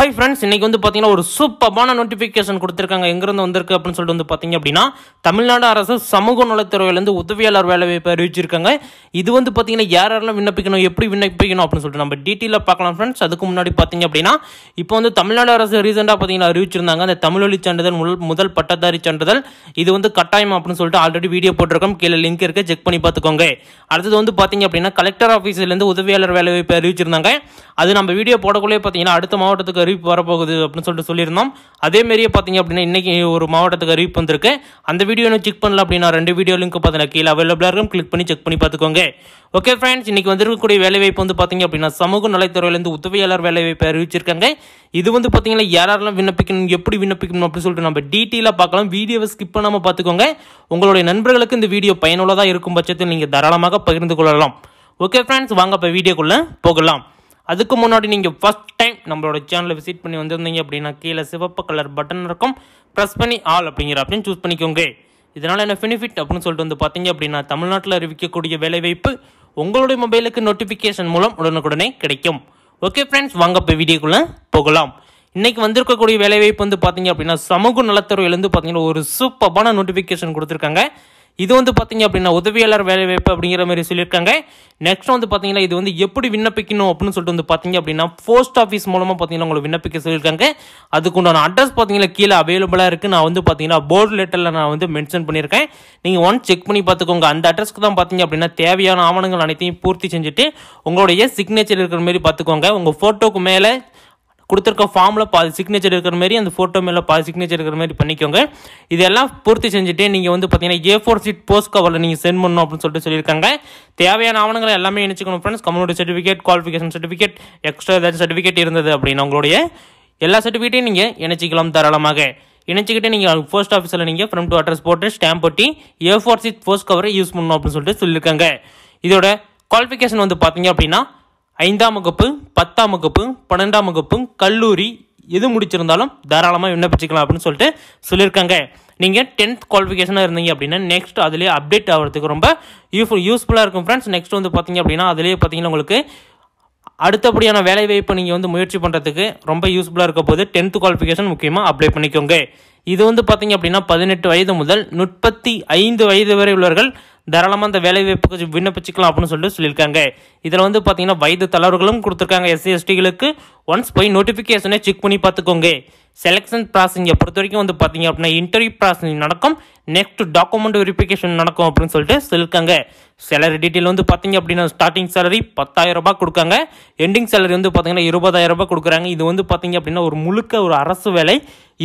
hi friends இன்னைக்கு வந்து பார்த்தீங்கன்னா ஒரு சூப்பரான நோட்டிஃபிகேஷன் கொடுத்துருக்காங்க எங்கேருந்து வந்திருக்கு அப்படின்னு சொல்லிட்டு வந்து பார்த்தீங்க அப்படின்னா தமிழ்நாடு அரசு சமூக நலத்துறையிலேருந்து உதவியாளர் வேலைவாய்ப்பு அறிவிச்சிருக்காங்க இது வந்து பார்த்தீங்கன்னா யார் யாரெல்லாம் விண்ணப்பிக்கணும் எப்படி விண்ணப்பிக்கணும் அப்படின்னு சொல்லிட்டு நம்ம டீட்டெயிலாக பார்க்கலாம் ஃப்ரெண்ட்ஸ் அதுக்கு முன்னாடி பார்த்தீங்க அப்படின்னா இப்போ வந்து தமிழ்நாடு அரசு ரீசெண்டாக பார்த்தீங்கன்னா அறிவிச்சிருந்தாங்க அந்த தமிழொலி சான்றிதழ் முதல் முதல் பட்டதாரி சான்றிதழ் இது வந்து கட்டாயம் அப்படின்னு சொல்லிட்டு ஆல்ரெடி வீடியோ போட்டிருக்கோம் கீழே லிங்க் இருக்குது செக் பண்ணி பார்த்துக்கோங்க அடுத்தது வந்து பார்த்தீங்க அப்படின்னா கலெக்டர் ஆஃபீஸ்லேருந்து உதவியாளர் வேலைவாய்ப்பு அறிவிச்சிருந்தாங்க அது நம்ம வீடியோ போடக்குள்ளே பார்த்தீங்கன்னா அடுத்த மாவட்டத்துக்கு அறிவிப்பு வரப்போகுது அப்படின்னு சொல்லிட்டு சொல்லியிருந்தோம் அதேமாரியே பார்த்தீங்க அப்படின்னா இன்றைக்கி ஒரு மாவட்டத்துக்கு அறிவிப்பு வந்திருக்கு அந்த வீடியோ செக் பண்ணல அப்படின்னா ரெண்டு வீடியோ லிங்க் பார்த்தீங்கன்னா கீழே அவைலபிளாக இருக்கும் கிளிக் பண்ணி செக் பண்ணி பார்த்துக்கோங்க ஓகே ஃப்ரெண்ட்ஸ் இன்றைக்கி வந்திருக்கக்கூடிய வேலைவாய்ப்பு வந்து பார்த்தீங்க அப்படின்னா சமூக நலத்துறையிலேருந்து உதவியாளர் வேலைவாய்ப்பு அறிவிச்சிருக்காங்க இது வந்து பார்த்தீங்கன்னா யாரெல்லாம் விண்ணப்பிக்கணும் எப்படி விண்ணப்பிக்கணும் அப்படின்னு சொல்லிட்டு நம்ம டீட்டெயிலாக பார்க்கலாம் வீடியோவை ஸ்கிப் பண்ணாமல் பார்த்துக்கோங்க உங்களுடைய நண்பர்களுக்கு இந்த வீடியோ பயனுள்ளதாக இருக்கும் பட்சத்தில் நீங்கள் தாராளமாக பகிர்ந்து கொள்ளலாம் ஓகே ஃப்ரெண்ட்ஸ் வாங்க இப்போ வீடியோக்குள்ளே போகலாம் அதுக்கு முன்னாடி நீங்கள் ஃபஸ்ட் டைம் நம்மளோட சேனலை விசிட் பண்ணி வந்திருந்தீங்க அப்படின்னா கீழே சிவப்பு கலர் பட்டன் இருக்கும் ப்ரெஸ் பண்ணி ஆல் அப்படிங்கிற ஆப்ஷன் சூஸ் பண்ணிக்கோங்க இதனால் என்ன பெனிஃபிட் அப்படின்னு சொல்லிட்டு வந்து பார்த்தீங்க அப்படின்னா தமிழ்நாட்டில் அறிவிக்கக்கூடிய வேலைவாய்ப்பு உங்களுடைய மொபைலுக்கு நோட்டிஃபிகேஷன் மூலம் உடனுக்குடனே கிடைக்கும் ஓகே ஃப்ரெண்ட்ஸ் வாங்க இப்போ வீடியோக்குள்ளே போகலாம் இன்றைக்கி வந்திருக்கக்கூடிய வேலைவாய்ப்பு வந்து பார்த்தீங்க அப்படின்னா சமூக நலத்துறையிலேருந்து பார்த்தீங்கன்னா ஒரு சூப்பரான நோட்டிஃபிகேஷன் கொடுத்துருக்காங்க இது வந்து பார்த்தீங்க அப்படின்னா உதவியாளர் வேலைவாய்ப்பு அப்படிங்கிற மாதிரி சொல்லியிருக்காங்க நெக்ஸ்ட் வந்து பார்த்தீங்கன்னா இது வந்து எப்படி விண்ணப்பிக்கணும் அப்படின்னு சொல்லிட்டு வந்து பார்த்தீங்க அப்படின்னா போஸ்ட் ஆஃபீஸ் மூலமாக பார்த்தீங்கன்னா உங்களை விண்ணப்பிக்க சொல்லியிருக்காங்க அதுக்குண்டான அட்ரஸ் பார்த்தீங்கன்னா கீழே அவைலபிளாக இருக்குது நான் வந்து பார்த்தீங்கன்னா போர்டு லெட்டரில் நான் வந்து மென்ஷன் பண்ணியிருக்கேன் நீங்கள் ஒன் செக் பண்ணி பார்த்துக்கோங்க அந்த அட்ரஸ்க்கு தான் பார்த்தீங்க அப்படின்னா தேவையான ஆவணங்கள் அனைத்தையும் பூர்த்தி செஞ்சுட்டு உங்களுடைய சிக்னேச்சர் இருக்கிற மாதிரி பார்த்துக்கோங்க உங்கள் ஃபோட்டோக்கு மேலே கொடுத்துருக்க ஃபார்மில் பாதி சிக்னேச்சர் இருக்கிற மாதிரி அந்த ஃபோட்டோ மேலே பாதி சிக்னேச்சர் இருக்கிற மாதிரி பண்ணிக்கோங்க இதெல்லாம் பூர்த்தி செஞ்சுட்டு நீங்கள் வந்து பார்த்தீங்கன்னா ஏ ஃபோர் சீட் போஸ்ட் கவரில் நீங்கள் சென்ட் பண்ணணும் அப்படின்னு சொல்லிட்டு சொல்லியிருக்காங்க தேவையான ஆவணங்களை எல்லாமே இணைச்சிக்கணும் friends community certificate qualification certificate extra ஏதாச்சும் சர்டிஃபிகேட் இருந்தது அப்படின்னு உங்களுடைய எல்லா சர்டிஃபிகேட்டையும் நீங்கள் இணைச்சிக்கலாம் தாராளமாக இணைச்சிக்கிட்டு நீங்கள் போஸ்ட் ஆஃபீஸில் நீங்கள் ஃப்ரம் டு அட்ரஸ் போட்டு ஸ்டாம்ப் ஒட்டி ஏ ஃபோர் சீட் போஸ்ட் கவரை யூஸ் பண்ணணும் அப்படின்னு சொல்லிட்டு சொல்லியிருக்காங்க இதோட குவாலிஃபிகேஷன் வந்து பார்த்தீங்க அப்படின்னா ஐந்தாம் வகுப்பு பத்தாம் வகுப்பு பன்னெண்டாம் வகுப்பு கல்லூரி எது முடிச்சிருந்தாலும் தாராளமாக விண்ணப்பிச்சுக்கலாம் அப்படின்னு சொல்லிட்டு சொல்லியிருக்காங்க நீங்கள் டென்த் குவாலிஃபிகேஷனாக இருந்தீங்க அப்படின்னா நெக்ஸ்ட் அதிலே அப்டேட் ஆகிறதுக்கு ரொம்ப யூஸ்ஃபுல் யூஸ்ஃபுல்லாக இருக்கும் ஃப்ரெண்ட்ஸ் நெக்ஸ்ட் வந்து பார்த்தீங்க அப்படின்னா அதிலே பார்த்தீங்கன்னா உங்களுக்கு அடுத்தபடியான வேலை நீங்கள் வந்து முயற்சி பண்ணுறதுக்கு ரொம்ப யூஸ்ஃபுல்லாக இருக்க போது டென்த்து குவாலிஃபிகேஷன் முக்கியமாக அப்ளை பண்ணிக்கோங்க இது வந்து பார்த்திங்க அப்படின்னா பதினெட்டு வயது முதல் முப்பத்தி ஐந்து வயது வரை உள்ளவர்கள் தாராளமாக அந்த வேலைவாய்ப்புக்கு விண்ணப்பிச்சுக்கலாம் அப்படின்னு சொல்லிட்டு சொல்லியிருக்காங்க இதில் வந்து பார்த்தீங்கன்னா வயது தளர்வுகளும் கொடுத்துருக்காங்க எஸ்சி எஸ்டிகளுக்கு ஒன்ஸ் போய் நோட்டிஃபிகேஷனை செக் பண்ணி பார்த்துக்கோங்க செலெக்ஷன் ப்ராசஸிங்கை பொறுத்த வரைக்கும் வந்து பார்த்தீங்க அப்படின்னா இன்டர்வியூ ப்ராசஸிங் நடக்கும் நெக்ஸ்ட் டாக்குமெண்ட் வெரிஃபிகேஷன் நடக்கும் அப்படின்னு சொல்லிட்டு சொல்லியிருக்காங்க சேலரி டீட்டெயில் வந்து பார்த்தீங்க அப்படின்னா ஸ்டார்டிங் சேலரி பத்தாயிரம் ரூபாய் கொடுக்காங்க எண்டிங் சேலரி வந்து பார்த்தீங்கன்னா இருபதாயிரம் ரூபாய் கொடுக்குறாங்க இது வந்து பார்த்தீங்க அப்படின்னா ஒரு முழுக்க ஒரு அரசு வேலை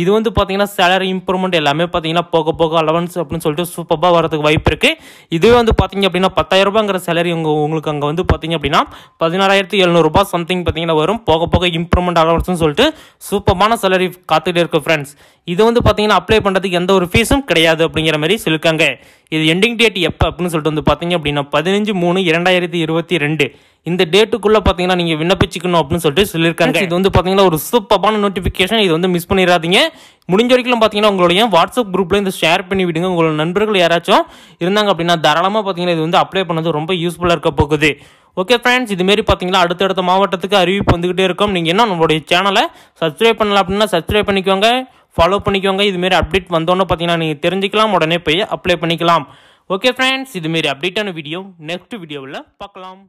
இது வந்து பார்த்தீங்கன்னா சேலரி இம்ப்ரூவ்மெண்ட் எல்லாமே பார்த்தீங்கன்னா போக போக அலவன்ஸ் அப்படின்னு சொல்லிட்டு சூப்பராக வரதுக்கு வாய்ப்பு இருக்குது இதுவே வந்து பார்த்தீங்க அப்படின்னா பத்தாயிரம் சேலரி உங்கள் உங்களுக்கு அங்கே வந்து பார்த்தீங்க அப்படின்னா பதினாறாயிரத்தி எழுநூறுபா சம்திங் பார்த்தீங்கன்னா வரும் போக போக இம்ப்ரூவ்மெண்ட் அலவன்ஸ்னு சொல்லிட்டு சூப்பரமான சேலரி காத்துக்கிட்டே இருக்கு ஃப்ரெண்ட்ஸ் இது வந்து பார்த்தீங்கன்னா அப்ளை பண்ணுறதுக்கு எந்த ஒரு ஃபீஸும் கிடையாது அப்படிங்கிற மாதிரி சொல்லியிருக்காங்க இது எண்டிங் டேட் எப்போ அப்படின்னு சொல்லிட்டு வந்து பார்த்தீங்க அப்படின்னா பதினஞ்சு மூணு இரண்டாயிரத்தி இருபத்தி ரெண்டு இந்த டேட்டுக்குள்ளே பார்த்தீங்கன்னா நீங்கள் விண்ணப்பிச்சிக்கணும் அப்படின்னு சொல்லிட்டு சொல்லியிருக்காங்க இது வந்து பார்த்தீங்கன்னா ஒரு சூப்பரான நோட்டிஃபிகேஷன் இது வந்து மிஸ் பண்ணிடாதீங்க முடிஞ்ச வரைக்கும் பார்த்தீங்கன்னா உங்களுடைய வாட்ஸ்அப் குரூப்ல இந்த ஷேர் பண்ணி விடுங்க உங்களோட நண்பர்கள் யாராச்சும் இருந்தாங்க அப்படின்னா தாராளமாக பார்த்தீங்கன்னா இது வந்து அப்ளை பண்ணது ரொம்ப யூஸ்ஃபுல்லாக இருக்க போகுது ஓகே ஃப்ரெண்ட்ஸ் இதுமாரி பார்த்தீங்கன்னா அடுத்தடுத்த மாவட்டத்துக்கு அறிவிப்பு வந்துக்கிட்டே இருக்கும் நீங்கள் என்ன நம்மளுடைய சேனலை சப்ஸ்கிரைப் பண்ணலாம் அப்படின்னா சப்ஸ்கிரைப் பண்ணிக்கோங்க ஃபாலோ பண்ணிக்கோங்க இதுமாரி அப்டேட் வந்தோன்னு பார்த்தீங்கன்னா நீங்கள் தெரிஞ்சுக்கலாம் உடனே போய் அப்ளை பண்ணிக்கலாம் ஓகே ஃப்ரெண்ட்ஸ் இதுமாரி அப்டேட்டான வீடியோ நெக்ஸ்ட் வீடியோவில் பார்க்கலாம்